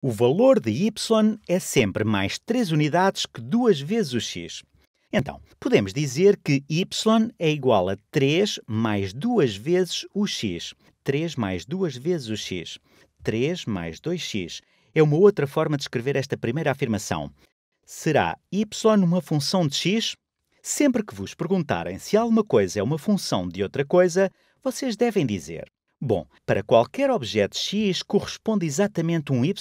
O valor de y é sempre mais 3 unidades que 2 vezes o x. Então, podemos dizer que y é igual a 3 mais 2 vezes o x. 3 mais 2 vezes o x. 3 mais 2x. É uma outra forma de escrever esta primeira afirmação. Será y uma função de x? Sempre que vos perguntarem se alguma coisa é uma função de outra coisa, vocês devem dizer Bom, para qualquer objeto x corresponde exatamente um y.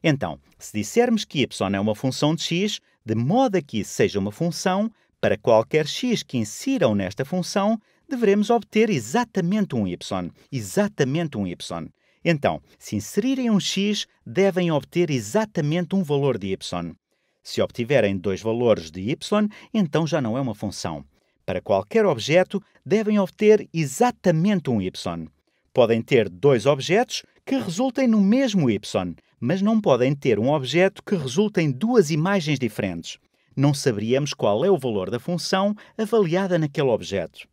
Então, se dissermos que y é uma função de x, de modo a que seja uma função, para qualquer x que insiram nesta função, deveremos obter exatamente um y. Exatamente um y. Então, se inserirem um x, devem obter exatamente um valor de y. Se obtiverem dois valores de y, então já não é uma função. Para qualquer objeto, devem obter exatamente um y. Podem ter dois objetos que resultem no mesmo Y, mas não podem ter um objeto que resulte em duas imagens diferentes. Não saberíamos qual é o valor da função avaliada naquele objeto.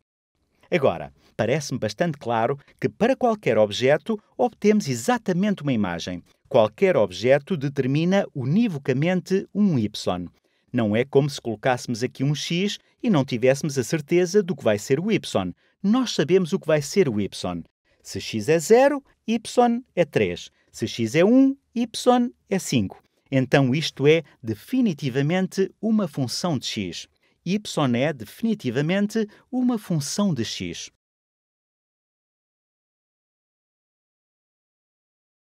Agora, parece-me bastante claro que para qualquer objeto obtemos exatamente uma imagem. Qualquer objeto determina univocamente um y. Não é como se colocássemos aqui um x e não tivéssemos a certeza do que vai ser o y. Nós sabemos o que vai ser o y. Se x é 0, y é 3. Se x é 1, y é 5. Então isto é definitivamente uma função de x. y é definitivamente uma função de x.